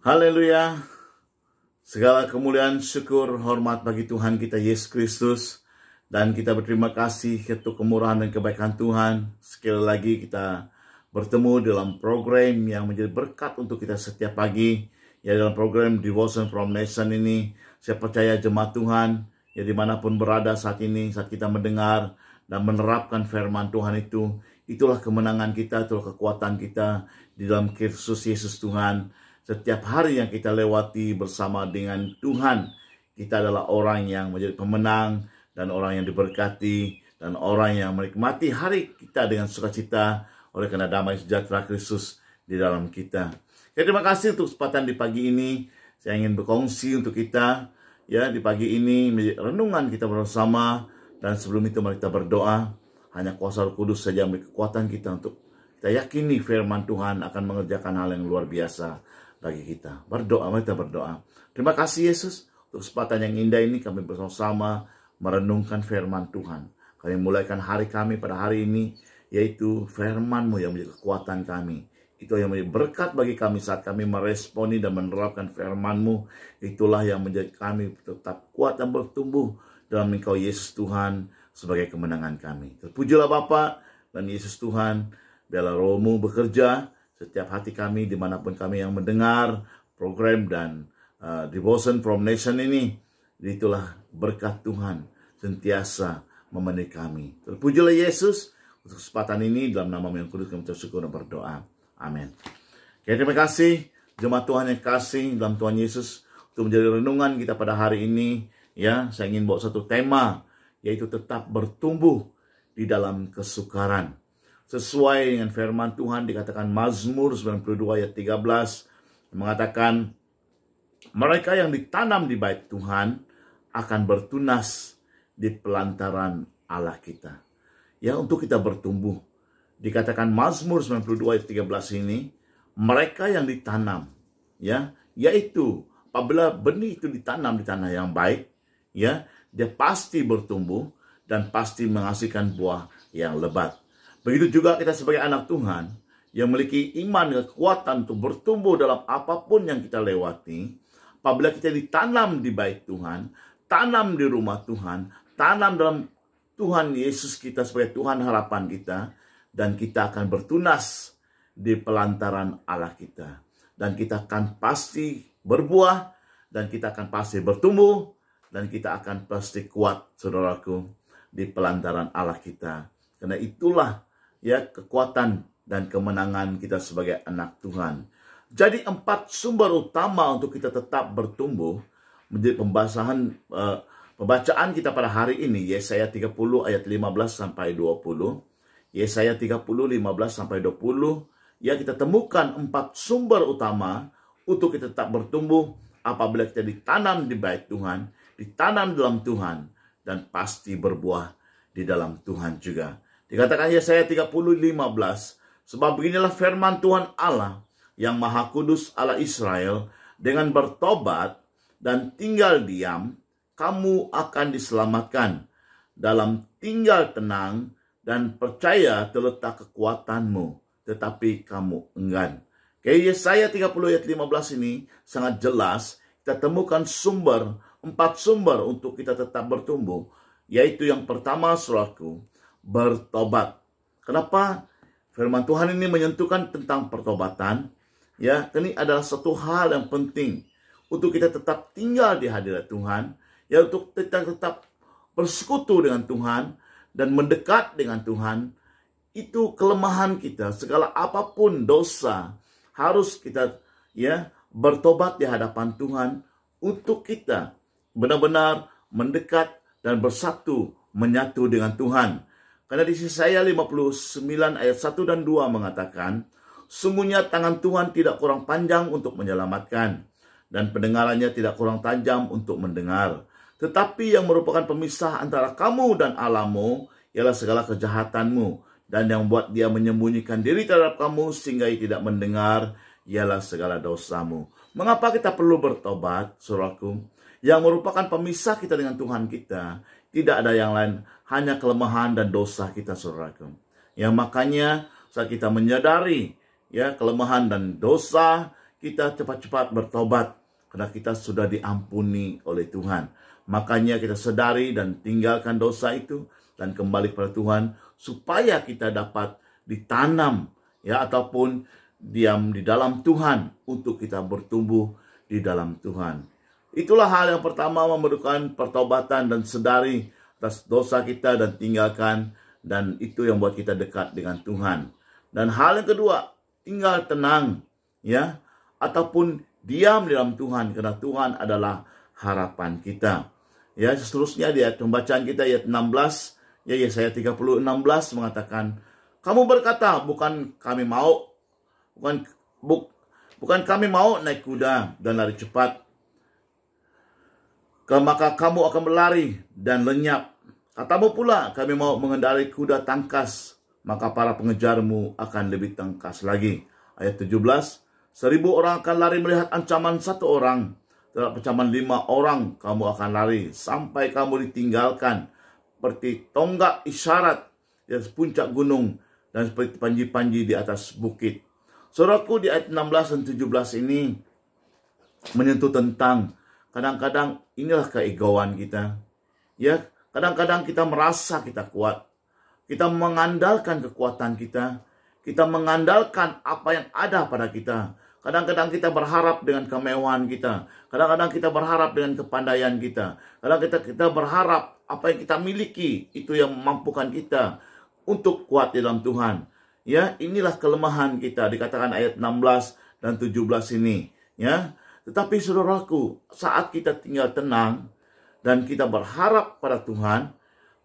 Haleluya. Segala kemuliaan, syukur, hormat bagi Tuhan kita Yesus Kristus. Dan kita berterima kasih untuk kemurahan dan kebaikan Tuhan. Sekali lagi kita bertemu dalam program yang menjadi berkat untuk kita setiap pagi. Ya dalam program Devotion from Nation ini, saya percaya jemaat Tuhan, ya dimanapun berada saat ini, saat kita mendengar dan menerapkan firman Tuhan itu, itulah kemenangan kita, itulah kekuatan kita di dalam Kristus Yesus Tuhan. Setiap hari yang kita lewati bersama dengan Tuhan, kita adalah orang yang menjadi pemenang dan orang yang diberkati dan orang yang menikmati hari kita dengan sukacita oleh karena damai sejahtera Kristus di dalam kita. Ya terima kasih untuk kesempatan di pagi ini. Saya ingin berkongsi untuk kita ya di pagi ini renungan kita bersama dan sebelum itu mari kita berdoa. Hanya kuasa Roh Kudus saja memberi kekuatan kita untuk kita yakini firman Tuhan akan mengerjakan hal yang luar biasa bagi kita. Berdoa, mari kita berdoa. Terima kasih Yesus untuk kesempatan yang indah ini kami bersama-sama merenungkan firman Tuhan. Kami mulaikan hari kami pada hari ini yaitu firman-Mu yang menjadi kekuatan kami. Itu yang menjadi berkat bagi kami saat kami meresponi dan menerapkan firman-Mu. Itulah yang menjadi kami tetap kuat dan bertumbuh dalam Engkau Yesus Tuhan sebagai kemenangan kami. Terpujilah Bapa dan Yesus Tuhan, biarlah Romo bekerja setiap hati kami dimanapun kami yang mendengar program dan uh, devotion from nation ini. Itulah berkat Tuhan sentiasa memenuhi kami. Terpujilah Yesus untuk kesempatan ini dalam nama yang kudus kami bersyukur dan berdoa. Amin. Oke, terima kasih. Jemaat Tuhan yang kasih dalam Tuhan Yesus untuk menjadi renungan kita pada hari ini. Ya, saya ingin bawa satu tema yaitu tetap bertumbuh di dalam kesukaran. Sesuai dengan firman Tuhan dikatakan Mazmur 92 ayat 13 mengatakan mereka yang ditanam di bait Tuhan akan bertunas di pelantaran Allah kita. Ya, untuk kita bertumbuh dikatakan Mazmur 92 ayat 13 ini mereka yang ditanam ya yaitu apabila benih itu ditanam di tanah yang baik ya dia pasti bertumbuh dan pasti menghasilkan buah yang lebat begitu juga kita sebagai anak Tuhan yang memiliki iman dan kekuatan untuk bertumbuh dalam apapun yang kita lewati apabila kita ditanam di baik Tuhan tanam di rumah Tuhan tanam dalam Tuhan Yesus kita sebagai Tuhan harapan kita dan kita akan bertunas di pelantaran Allah kita. Dan kita akan pasti berbuah, dan kita akan pasti bertumbuh, dan kita akan pasti kuat, saudaraku, di pelantaran Allah kita. Karena itulah ya kekuatan dan kemenangan kita sebagai anak Tuhan. Jadi empat sumber utama untuk kita tetap bertumbuh menjadi pembahasan uh, pembacaan kita pada hari ini Yesaya 30 ayat 15 sampai 20 Yesaya 30, 15 sampai 20, ya kita temukan empat sumber utama untuk kita tetap bertumbuh apabila kita ditanam di baik Tuhan, ditanam dalam Tuhan, dan pasti berbuah di dalam Tuhan juga. Dikatakan Yesaya 30, 15, sebab beginilah firman Tuhan Allah yang maha kudus Allah Israel, dengan bertobat dan tinggal diam, kamu akan diselamatkan. Dalam tinggal tenang, dan percaya terletak kekuatanmu, tetapi kamu enggan. Kayak Yesaya 30 ayat 15 ini sangat jelas kita temukan sumber, empat sumber untuk kita tetap bertumbuh. Yaitu yang pertama suratku, bertobat. Kenapa firman Tuhan ini menyentuhkan tentang pertobatan? Ya, ini adalah satu hal yang penting untuk kita tetap tinggal di hadirat Tuhan, ya untuk kita tetap bersekutu dengan Tuhan, dan mendekat dengan Tuhan, itu kelemahan kita. Segala apapun dosa harus kita ya bertobat di hadapan Tuhan untuk kita benar-benar mendekat dan bersatu menyatu dengan Tuhan. Karena di sisi saya 59 ayat 1 dan 2 mengatakan, Sungguhnya tangan Tuhan tidak kurang panjang untuk menyelamatkan, dan pendengarannya tidak kurang tajam untuk mendengar. Tetapi yang merupakan pemisah antara kamu dan alamu ialah segala kejahatanmu dan yang membuat dia menyembunyikan diri terhadap kamu sehingga ia tidak mendengar ialah segala dosamu. Mengapa kita perlu bertobat, suratku? Yang merupakan pemisah kita dengan Tuhan kita, tidak ada yang lain, hanya kelemahan dan dosa kita, saudaraku. Ya makanya saat kita menyadari ya kelemahan dan dosa, kita cepat-cepat bertobat karena kita sudah diampuni oleh Tuhan. Makanya kita sedari dan tinggalkan dosa itu dan kembali kepada Tuhan supaya kita dapat ditanam ya ataupun diam di dalam Tuhan untuk kita bertumbuh di dalam Tuhan. Itulah hal yang pertama memerlukan pertobatan dan sedari atas dosa kita dan tinggalkan dan itu yang buat kita dekat dengan Tuhan. Dan hal yang kedua, tinggal tenang ya ataupun diam di dalam Tuhan karena Tuhan adalah harapan kita. Ya, seterusnya di ayat pembacaan kita ayat 16, ya Yesaya 30 16 mengatakan, "Kamu berkata, bukan kami mau bukan buk, bukan kami mau naik kuda dan lari cepat, maka kamu akan berlari dan lenyap. Katamu pula, kami mau mengendarai kuda tangkas, maka para pengejarmu akan lebih tangkas lagi. Ayat 17, seribu orang akan lari melihat ancaman satu orang, terhadap pecaman lima orang, kamu akan lari sampai kamu ditinggalkan seperti tonggak isyarat di atas puncak gunung dan seperti panji-panji di atas bukit. suratku di ayat 16 dan 17 ini menyentuh tentang kadang-kadang inilah keegoan kita. Ya, kadang-kadang kita merasa kita kuat. Kita mengandalkan kekuatan kita. Kita mengandalkan apa yang ada pada kita. Kadang-kadang kita berharap dengan kemewahan kita. Kadang-kadang kita berharap dengan kepandaian kita. Kadang kita kita berharap apa yang kita miliki itu yang memampukan kita untuk kuat di dalam Tuhan. Ya, inilah kelemahan kita dikatakan ayat 16 dan 17 ini, ya. Tetapi saudaraku, saat kita tinggal tenang dan kita berharap pada Tuhan,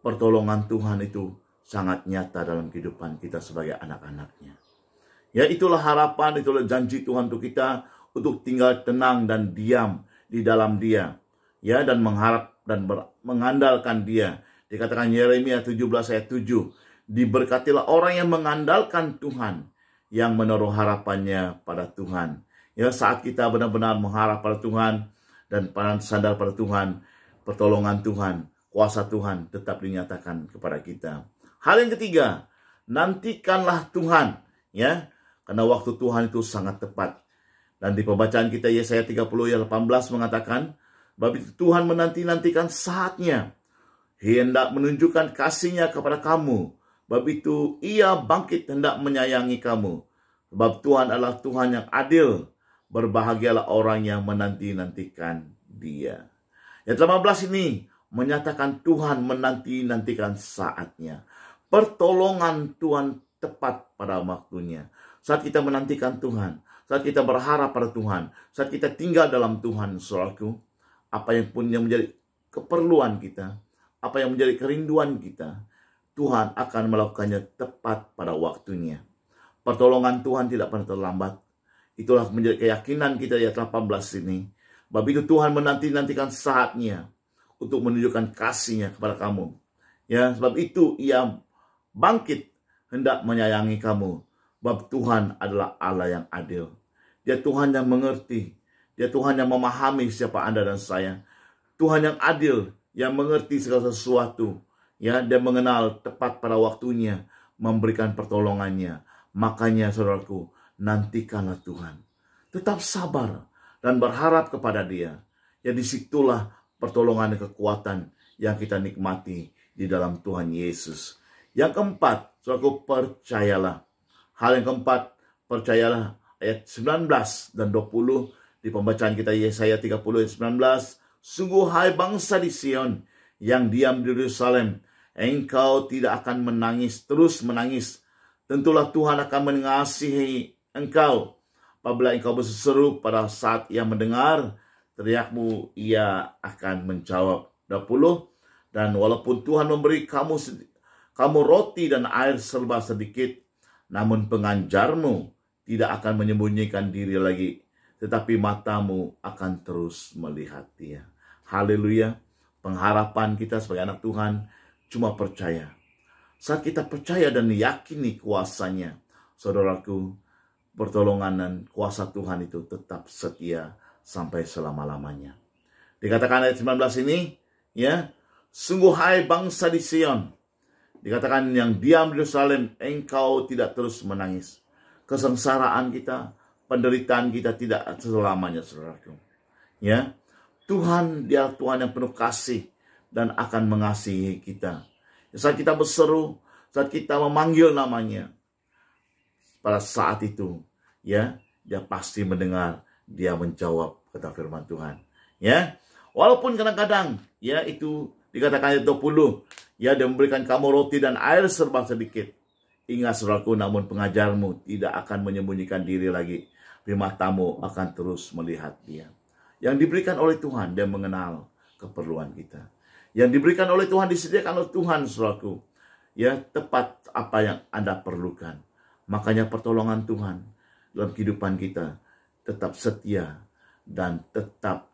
pertolongan Tuhan itu sangat nyata dalam kehidupan kita sebagai anak-anaknya. Ya itulah harapan, itulah janji Tuhan untuk kita untuk tinggal tenang dan diam di dalam dia. Ya dan mengharap dan ber, mengandalkan dia. Dikatakan Yeremia 17 ayat 7. Diberkatilah orang yang mengandalkan Tuhan. Yang menaruh harapannya pada Tuhan. Ya saat kita benar-benar mengharap pada Tuhan. Dan sandar pada Tuhan. Pertolongan Tuhan. Kuasa Tuhan tetap dinyatakan kepada kita. Hal yang ketiga. Nantikanlah Tuhan. Ya, karena waktu Tuhan itu sangat tepat. Dan di pembacaan kita Yesaya 30 ayat 18 mengatakan, Babi Tuhan menanti-nantikan saatnya. hendak menunjukkan kasihnya kepada kamu. Bab itu ia bangkit hendak menyayangi kamu. Sebab Tuhan adalah Tuhan yang adil. Berbahagialah orang yang menanti-nantikan dia. Yang 18 ini menyatakan Tuhan menanti-nantikan saatnya. Pertolongan Tuhan tepat pada waktunya saat kita menantikan Tuhan, saat kita berharap pada Tuhan, saat kita tinggal dalam Tuhan, saudaraku, apa yang pun yang menjadi keperluan kita, apa yang menjadi kerinduan kita, Tuhan akan melakukannya tepat pada waktunya. Pertolongan Tuhan tidak pernah terlambat. Itulah menjadi keyakinan kita di ayat 18 ini. Sebab itu Tuhan menanti-nantikan saatnya untuk menunjukkan kasihnya kepada kamu. Ya, sebab itu ia bangkit hendak menyayangi kamu bab Tuhan adalah Allah yang adil. Dia Tuhan yang mengerti. Dia Tuhan yang memahami siapa Anda dan saya. Tuhan yang adil, yang mengerti segala sesuatu. Ya, dia mengenal tepat pada waktunya, memberikan pertolongannya. Makanya saudaraku, nantikanlah Tuhan. Tetap sabar dan berharap kepada dia. Ya disitulah pertolongan dan kekuatan yang kita nikmati di dalam Tuhan Yesus. Yang keempat, saudaraku percayalah Hal yang keempat, percayalah ayat 19 dan 20 di pembacaan kita Yesaya 30 ayat 19. Sungguh hai bangsa di Sion yang diam di Yerusalem, engkau tidak akan menangis, terus menangis. Tentulah Tuhan akan mengasihi engkau. Apabila engkau berseru pada saat ia mendengar, teriakmu ia akan menjawab. 20. Dan walaupun Tuhan memberi kamu kamu roti dan air serba sedikit, namun penganjarmu tidak akan menyembunyikan diri lagi, tetapi matamu akan terus melihat dia. Haleluya. Pengharapan kita sebagai anak Tuhan cuma percaya. Saat kita percaya dan yakini kuasanya, saudaraku, pertolongan dan kuasa Tuhan itu tetap setia sampai selama-lamanya. Dikatakan ayat 19 ini, ya, sungguh hai bangsa di Sion, Dikatakan yang diam di Yerusalem, engkau tidak terus menangis. Kesengsaraan kita, penderitaan kita tidak selamanya, saudaraku. Ya, Tuhan dia Tuhan yang penuh kasih dan akan mengasihi kita. Saat kita berseru, saat kita memanggil namanya, pada saat itu, ya, dia pasti mendengar, dia menjawab kata firman Tuhan. Ya, walaupun kadang-kadang, ya itu Dikatakan ayat 20, ia dan memberikan kamu roti dan air serba sedikit. Ingat selaku, namun pengajarmu tidak akan menyembunyikan diri lagi. Rumah tamu akan terus melihat dia. Yang diberikan oleh Tuhan dia mengenal keperluan kita. Yang diberikan oleh Tuhan disediakan oleh Tuhan selaku, Ya, tepat apa yang Anda perlukan. Makanya pertolongan Tuhan dalam kehidupan kita tetap setia dan tetap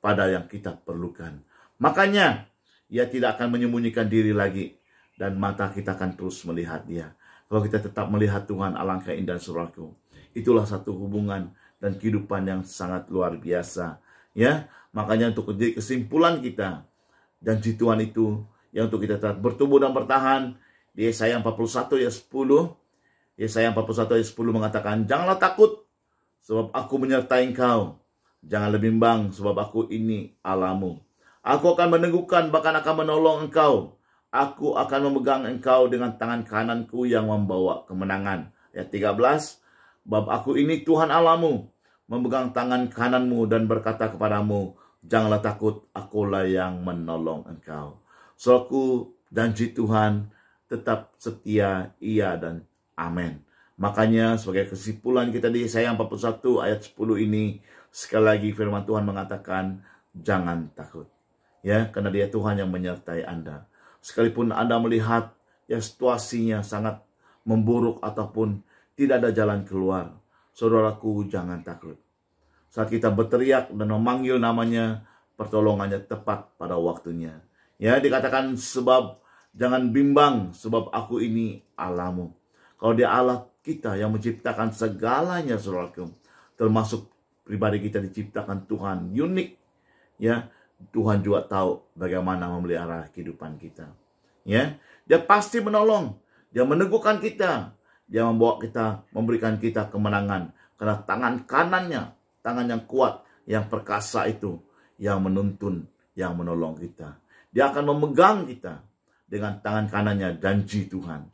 pada yang kita perlukan Makanya ia tidak akan menyembunyikan diri lagi dan mata kita akan terus melihat dia. Kalau kita tetap melihat Tuhan alangkah indah suraku. Itulah satu hubungan dan kehidupan yang sangat luar biasa. Ya, makanya untuk kesimpulan kita dan Tuhan itu yang untuk kita tetap bertumbuh dan bertahan di Yesaya 41 ayat 10 Yesaya 41 ayat 10 mengatakan janganlah takut sebab aku menyertai engkau jangan lebih bang sebab aku ini alamu Aku akan meneguhkan bahkan akan menolong engkau. Aku akan memegang engkau dengan tangan kananku yang membawa kemenangan. Ayat 13. Bab aku ini Tuhan Alamu, memegang tangan kananmu dan berkata kepadamu, janganlah takut, akulah yang menolong engkau. Soku janji Tuhan tetap setia, Ia dan amin. Makanya sebagai kesimpulan kita di Sayang 41 ayat 10 ini, sekali lagi firman Tuhan mengatakan, jangan takut ya karena dia Tuhan yang menyertai Anda. Sekalipun Anda melihat ya situasinya sangat memburuk ataupun tidak ada jalan keluar, saudaraku jangan takut. Saat kita berteriak dan memanggil namanya, pertolongannya tepat pada waktunya. Ya, dikatakan sebab jangan bimbang sebab aku ini Allahmu. Kalau dia Allah kita yang menciptakan segalanya saudaraku, termasuk pribadi kita diciptakan Tuhan unik ya Tuhan juga tahu bagaimana memelihara kehidupan kita. Ya, dia pasti menolong, dia meneguhkan kita, dia membawa kita, memberikan kita kemenangan karena tangan kanannya, tangan yang kuat, yang perkasa itu yang menuntun, yang menolong kita. Dia akan memegang kita dengan tangan kanannya janji Tuhan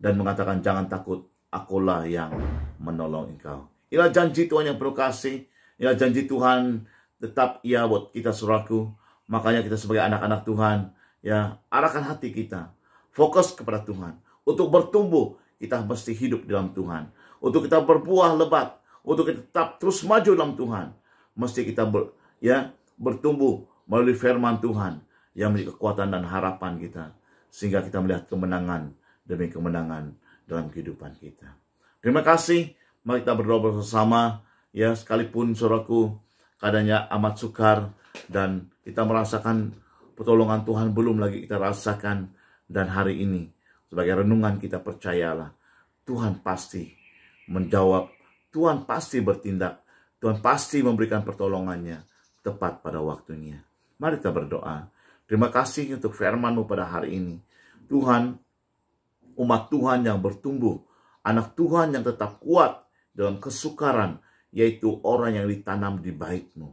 dan mengatakan jangan takut, akulah yang menolong engkau. Inilah janji Tuhan yang perlu kasih, inilah janji Tuhan tetap ia buat kita suraku. Makanya kita sebagai anak-anak Tuhan, ya arahkan hati kita. Fokus kepada Tuhan. Untuk bertumbuh, kita mesti hidup dalam Tuhan. Untuk kita berbuah lebat, untuk kita tetap terus maju dalam Tuhan, mesti kita ber, ya bertumbuh melalui firman Tuhan yang menjadi kekuatan dan harapan kita sehingga kita melihat kemenangan demi kemenangan dalam kehidupan kita. Terima kasih. Mari kita berdoa bersama ya sekalipun suraku, keadaannya amat sukar dan kita merasakan pertolongan Tuhan belum lagi kita rasakan dan hari ini sebagai renungan kita percayalah Tuhan pasti menjawab Tuhan pasti bertindak Tuhan pasti memberikan pertolongannya tepat pada waktunya mari kita berdoa terima kasih untuk Firmanmu pada hari ini Tuhan umat Tuhan yang bertumbuh anak Tuhan yang tetap kuat dalam kesukaran yaitu orang yang ditanam di baitmu.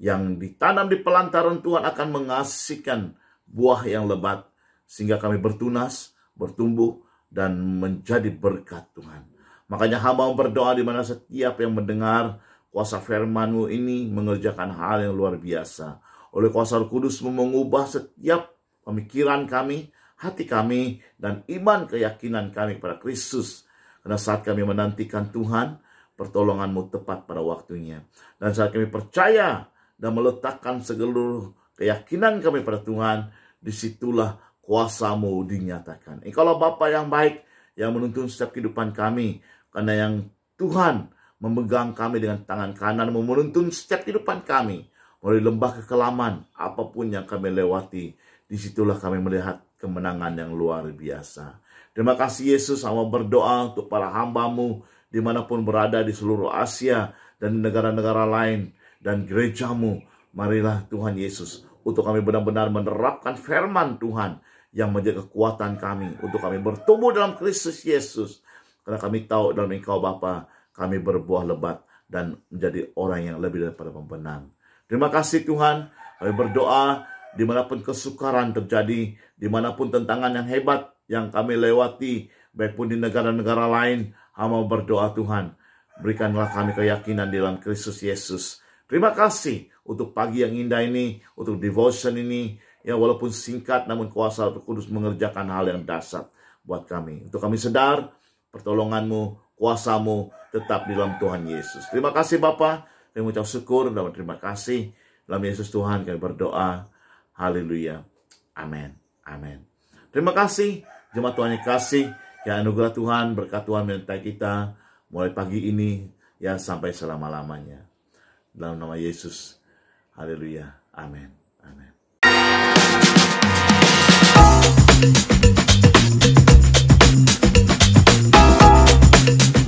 Yang ditanam di pelantaran Tuhan akan mengasihkan buah yang lebat, sehingga kami bertunas, bertumbuh, dan menjadi berkat Tuhan. Makanya hamba berdoa di mana setiap yang mendengar kuasa firmanmu ini mengerjakan hal yang luar biasa. Oleh kuasa Kudus mengubah setiap pemikiran kami, hati kami, dan iman keyakinan kami kepada Kristus. Karena saat kami menantikan Tuhan, pertolonganmu tepat pada waktunya. Dan saat kami percaya dan meletakkan seluruh keyakinan kami pada Tuhan, disitulah kuasamu dinyatakan. Eh, kalau Bapa yang baik yang menuntun setiap kehidupan kami, karena yang Tuhan memegang kami dengan tangan kanan, menuntun setiap kehidupan kami, melalui lembah kekelaman, apapun yang kami lewati, disitulah kami melihat kemenangan yang luar biasa. Terima kasih Yesus, sama berdoa untuk para hambamu, dimanapun berada di seluruh Asia dan negara-negara lain dan gerejamu. Marilah Tuhan Yesus untuk kami benar-benar menerapkan firman Tuhan yang menjadi kekuatan kami untuk kami bertumbuh dalam Kristus Yesus. Karena kami tahu dalam engkau Bapa kami berbuah lebat dan menjadi orang yang lebih daripada pembenang. Terima kasih Tuhan. Kami berdoa dimanapun kesukaran terjadi, dimanapun tentangan yang hebat yang kami lewati, baik pun di negara-negara lain Hamba berdoa Tuhan, berikanlah kami keyakinan di dalam Kristus Yesus. Terima kasih untuk pagi yang indah ini, untuk devotion ini, ya walaupun singkat namun kuasa Roh Kudus mengerjakan hal yang dasar buat kami. Untuk kami sedar pertolonganmu, kuasamu tetap di dalam Tuhan Yesus. Terima kasih Bapak, kami mengucap syukur dan terima kasih dalam Yesus Tuhan kami berdoa. Haleluya. Amin. Amin. Terima kasih jemaat Tuhan yang kasih. Ya anugerah Tuhan, berkat Tuhan menyertai kita mulai pagi ini ya sampai selama-lamanya. Dalam nama Yesus. Haleluya. Amin. Amin.